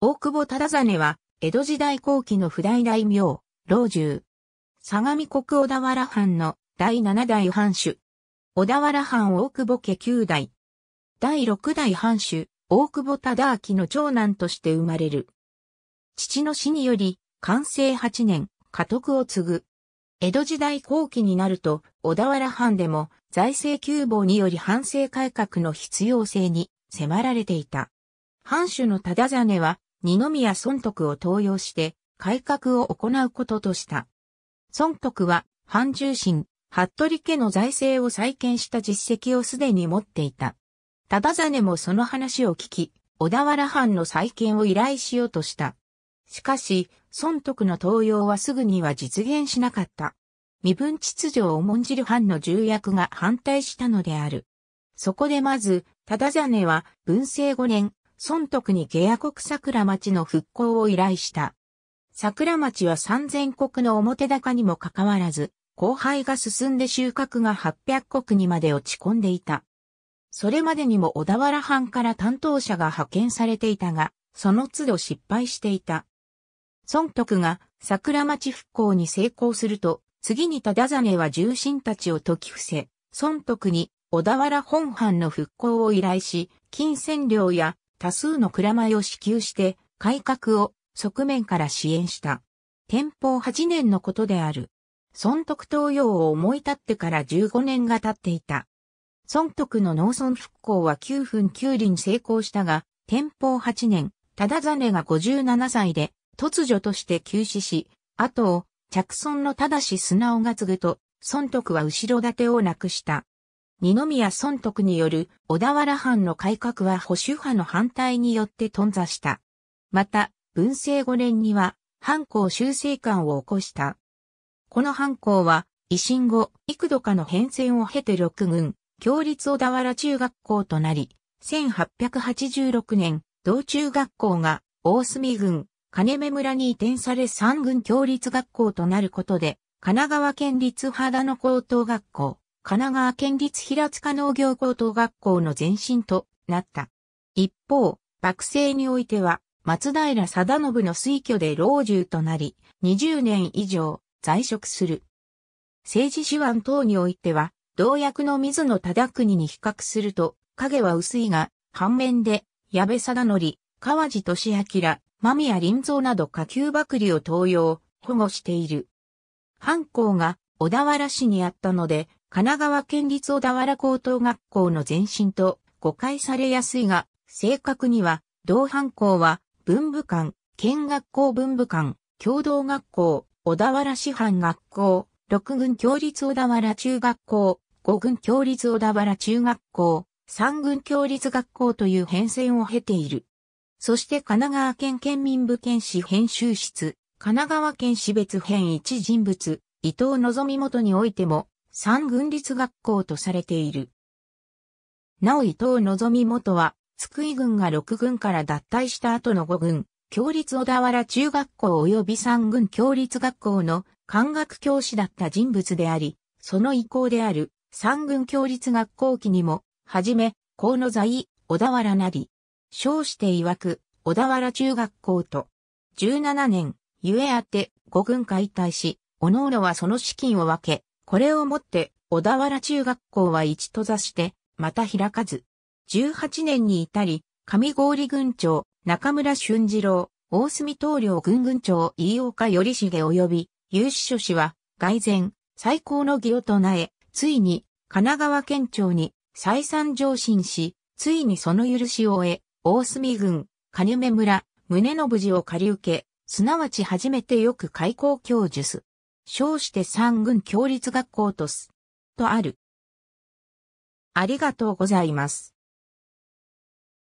大久保忠真は、江戸時代後期の不代大名、老中。相模国小田原藩の第七代藩主。小田原藩大久保家九代。第六代藩主、大久保忠明の長男として生まれる。父の死により、完成8年、家督を継ぐ。江戸時代後期になると、小田原藩でも財政窮乏により藩政改革の必要性に迫られていた。藩主の忠真は二宮尊徳を登用して改革を行うこととした。尊徳は、藩重心、服部家の財政を再建した実績をすでに持っていた。忠真もその話を聞き、小田原藩の再建を依頼しようとした。しかし、孫徳の登用はすぐには実現しなかった。身分秩序を重んじる藩の重役が反対したのである。そこでまず、忠真は文政5年、孫徳に下野国桜町の復興を依頼した。桜町は三千国の表高にもかかわらず、荒廃が進んで収穫が800国にまで落ち込んでいた。それまでにも小田原藩から担当者が派遣されていたが、その都度失敗していた。孫徳が桜町復興に成功すると、次に忠真は重臣たちを解き伏せ、孫徳に小田原本藩の復興を依頼し、金銭料や多数の蔵米を支給して、改革を側面から支援した。天保8年のことである。孫徳東洋を思い立ってから15年が経っていた。孫徳の農村復興は9分9厘成功したが、天保8年、忠真が57歳で、突如として急死し、後を、着孫の正し素直が継ぐと、孫徳は後ろ盾をなくした。二宮尊徳による小田原藩の改革は保守派の反対によって頓挫した。また、文政5年には、藩校修正官を起こした。この藩校は、維新後、幾度かの変遷を経て六軍、共立小田原中学校となり、1886年、同中学校が、大隅郡、金目村に移転され三軍共立学校となることで、神奈川県立秦野高等学校、神奈川県立平塚農業高等学校の前身となった。一方、幕政においては、松平定信の推挙で老中となり、20年以上在職する。政治手腕等においては、同役の水野忠国に比較すると、影は薄いが、反面で、矢部定則、川地俊明、間宮林蔵など下級幕僚を登用、保護している。藩校が小田原市にあったので、神奈川県立小田原高等学校の前身と誤解されやすいが、正確には、同班校は、文部館、県学校文部館、共同学校、小田原師範学校、六軍協立小田原中学校、五軍協立小田原中学校、三軍協立学校という変遷を経ている。そして神奈川県県民部県史編集室、神奈川県市別編一人物、伊藤望元においても、三軍立学校とされている。なお伊藤望元は、津久井軍が六軍から脱退した後の五軍、共立小田原中学校及び三軍共立学校の官学教師だった人物であり、その意向である三軍共立学校期にも、はじめ、河野在、小田原なり、称して曰く、小田原中学校と、17年、ゆえあて、五軍解体し、おのおのはその資金を分け、これをもって、小田原中学校は一閉ざして、また開かず。18年に至り、上郡郡長、中村俊次郎、大隅東領軍軍長飯岡頼重及び、有志書士は、外前、最高の義を唱え、ついに、神奈川県庁に、再三上申し、ついにその許しを得、大隅郡、金目村、宗無事を借り受け、すなわち初めてよく開校教授す。称して三軍共立学校とす、とある。ありがとうございます。